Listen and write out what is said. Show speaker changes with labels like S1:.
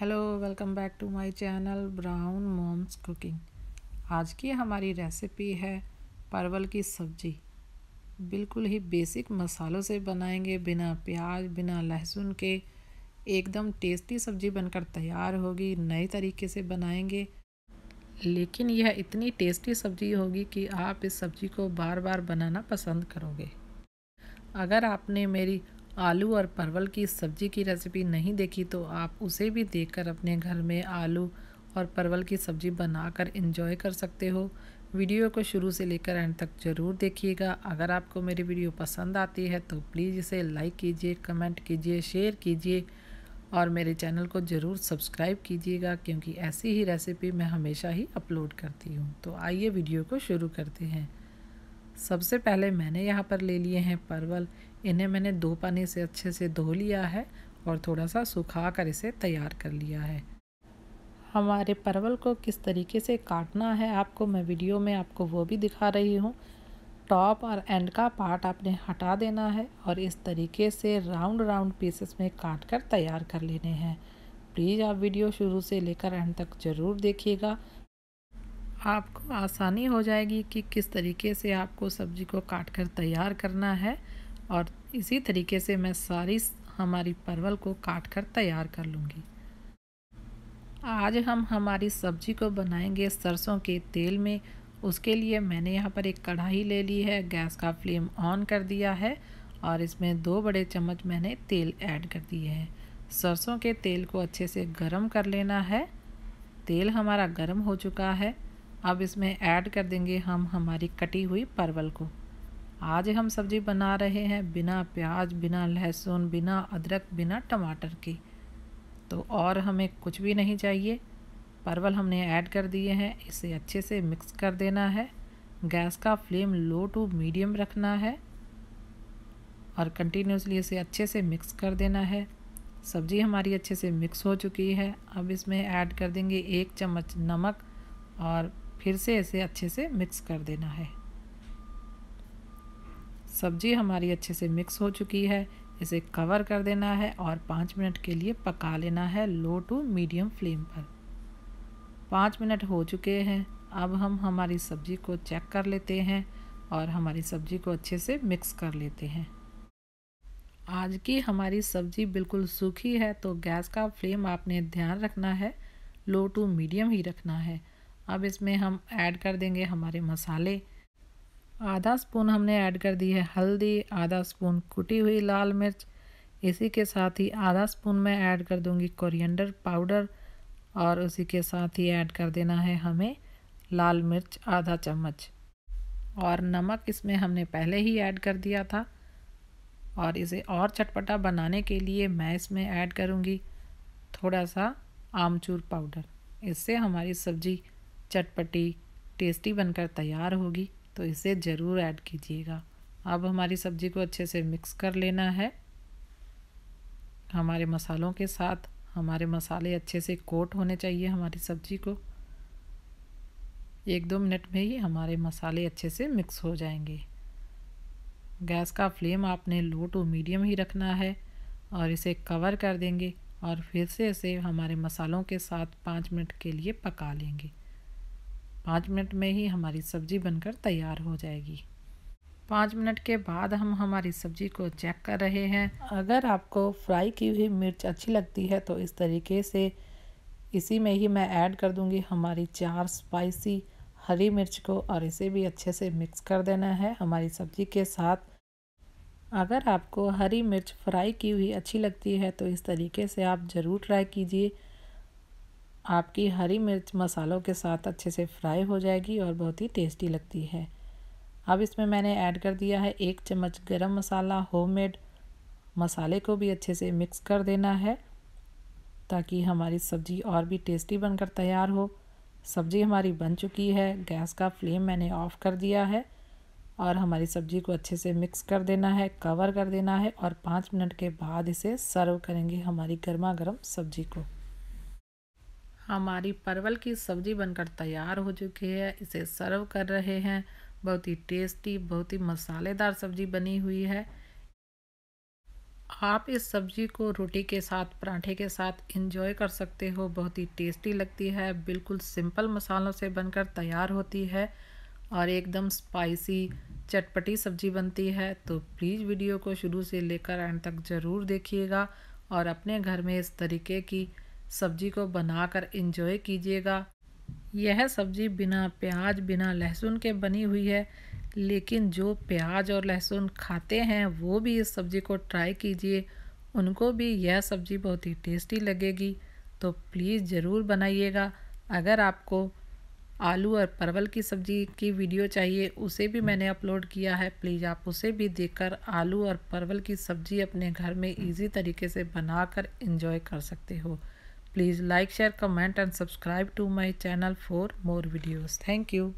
S1: Hello welcome back to my channel Brown Moms Cooking आज की हमारी रेसिपी है परवल की सब्ज़ी बिल्कुल ही बेसिक मसालों से बनाएंगे बिना प्याज बिना लहसुन के एकदम टेस्टी सब्ज़ी बनकर तैयार होगी नए तरीके से बनाएंगे लेकिन यह इतनी टेस्टी सब्ज़ी होगी कि आप इस सब्ज़ी को बार बार बनाना पसंद करोगे अगर आपने मेरी आलू और परवल की सब्ज़ी की रेसिपी नहीं देखी तो आप उसे भी देखकर अपने घर में आलू और परवल की सब्ज़ी बनाकर एंजॉय कर सकते हो वीडियो को शुरू से लेकर एंड तक ज़रूर देखिएगा अगर आपको मेरी वीडियो पसंद आती है तो प्लीज़ इसे लाइक कीजिए कमेंट कीजिए शेयर कीजिए और मेरे चैनल को ज़रूर सब्सक्राइब कीजिएगा क्योंकि ऐसी ही रेसिपी मैं हमेशा ही अपलोड करती हूँ तो आइए वीडियो को शुरू करते हैं सबसे पहले मैंने यहाँ पर ले लिए हैं परवल इन्हें मैंने दो पानी से अच्छे से धो लिया है और थोड़ा सा सुखा कर इसे तैयार कर लिया है हमारे परवल को किस तरीके से काटना है आपको मैं वीडियो में आपको वो भी दिखा रही हूँ टॉप और एंड का पार्ट आपने हटा देना है और इस तरीके से राउंड राउंड पीसेस में काट कर तैयार कर लेने हैं प्लीज़ आप वीडियो शुरू से लेकर एंड तक ज़रूर देखिएगा आपको आसानी हो जाएगी कि किस तरीके से आपको सब्जी को काट कर तैयार करना है और इसी तरीके से मैं सारी हमारी परवल को काट कर तैयार कर लूँगी आज हम हमारी सब्जी को बनाएंगे सरसों के तेल में उसके लिए मैंने यहाँ पर एक कढ़ाई ले ली है गैस का फ्लेम ऑन कर दिया है और इसमें दो बड़े चम्मच मैंने तेल ऐड कर दिए हैं सरसों के तेल को अच्छे से गर्म कर लेना है तेल हमारा गर्म हो चुका है अब इसमें ऐड कर देंगे हम हमारी कटी हुई परवल को आज हम सब्ज़ी बना रहे हैं बिना प्याज बिना लहसुन बिना अदरक बिना टमाटर के तो और हमें कुछ भी नहीं चाहिए परवल हमने ऐड कर दिए हैं इसे अच्छे से मिक्स कर देना है गैस का फ्लेम लो टू मीडियम रखना है और कंटिन्यूसली इसे अच्छे से मिक्स कर देना है सब्ज़ी हमारी अच्छे से मिक्स हो चुकी है अब इसमें ऐड कर देंगे एक चम्मच नमक और फिर से ऐसे अच्छे से मिक्स कर देना है सब्जी हमारी अच्छे से मिक्स हो चुकी है इसे कवर कर देना है और पाँच मिनट के लिए पका लेना है लो टू मीडियम फ्लेम पर पाँच मिनट हो चुके हैं अब हम हमारी सब्ज़ी को चेक कर लेते हैं और हमारी सब्ज़ी को अच्छे से मिक्स कर लेते हैं आज की हमारी सब्ज़ी बिल्कुल सूखी है तो गैस का फ्लेम आपने ध्यान रखना है लो टू मीडियम ही रखना है अब इसमें हम ऐड कर देंगे हमारे मसाले आधा स्पून हमने ऐड कर दी है हल्दी आधा स्पून कुटी हुई लाल मिर्च इसी के साथ ही आधा स्पून मैं ऐड कर दूंगी कोरिएंडर पाउडर और उसी के साथ ही ऐड कर देना है हमें लाल मिर्च आधा चम्मच और नमक इसमें हमने पहले ही ऐड कर दिया था और इसे और चटपटा बनाने के लिए मैं इसमें ऐड करूँगी थोड़ा सा आमचूर पाउडर इससे हमारी सब्ज़ी चटपटी टेस्टी बनकर तैयार होगी तो इसे ज़रूर ऐड कीजिएगा अब हमारी सब्ज़ी को अच्छे से मिक्स कर लेना है हमारे मसालों के साथ हमारे मसाले अच्छे से कोट होने चाहिए हमारी सब्ज़ी को एक दो मिनट में ही हमारे मसाले अच्छे से मिक्स हो जाएंगे गैस का फ्लेम आपने लो टू मीडियम ही रखना है और इसे कवर कर देंगे और फिर से इसे हमारे मसालों के साथ पाँच मिनट के लिए पका लेंगे पाँच मिनट में ही हमारी सब्ज़ी बनकर तैयार हो जाएगी पाँच मिनट के बाद हम हमारी सब्ज़ी को चेक कर रहे हैं अगर आपको फ्राई की हुई मिर्च अच्छी लगती है तो इस तरीके से इसी में ही मैं ऐड कर दूंगी हमारी चार स्पाइसी हरी मिर्च को और इसे भी अच्छे से मिक्स कर देना है हमारी सब्ज़ी के साथ अगर आपको हरी मिर्च फ्राई की हुई अच्छी लगती है तो इस तरीके से आप ज़रूर ट्राई कीजिए आपकी हरी मिर्च मसालों के साथ अच्छे से फ्राई हो जाएगी और बहुत ही टेस्टी लगती है अब इसमें मैंने ऐड कर दिया है एक चम्मच गरम मसाला होममेड मसाले को भी अच्छे से मिक्स कर देना है ताकि हमारी सब्ज़ी और भी टेस्टी बनकर तैयार हो सब्ज़ी हमारी बन चुकी है गैस का फ्लेम मैंने ऑफ़ कर दिया है और हमारी सब्ज़ी को अच्छे से मिक्स कर देना है कवर कर देना है और पाँच मिनट के बाद इसे सर्व करेंगे हमारी गर्मा गर्म सब्ज़ी को हमारी परवल की सब्जी बनकर तैयार हो चुकी है इसे सर्व कर रहे हैं बहुत ही टेस्टी बहुत ही मसालेदार सब्जी बनी हुई है आप इस सब्जी को रोटी के साथ पराठे के साथ इंजॉय कर सकते हो बहुत ही टेस्टी लगती है बिल्कुल सिंपल मसालों से बनकर तैयार होती है और एकदम स्पाइसी चटपटी सब्जी बनती है तो प्लीज़ वीडियो को शुरू से लेकर एंड तक ज़रूर देखिएगा और अपने घर में इस तरीके की सब्जी को बनाकर इंजॉय कीजिएगा यह सब्जी बिना प्याज बिना लहसुन के बनी हुई है लेकिन जो प्याज और लहसुन खाते हैं वो भी इस सब्ज़ी को ट्राई कीजिए उनको भी यह सब्ज़ी बहुत ही टेस्टी लगेगी तो प्लीज़ ज़रूर बनाइएगा अगर आपको आलू और परवल की सब्ज़ी की वीडियो चाहिए उसे भी मैंने अपलोड किया है प्लीज़ आप उसे भी देखकर आलू और परवल की सब्ज़ी अपने घर में इजी तरीके से बनाकर एंजॉय कर सकते हो Please like, share, comment and subscribe to my channel for more videos. Thank you.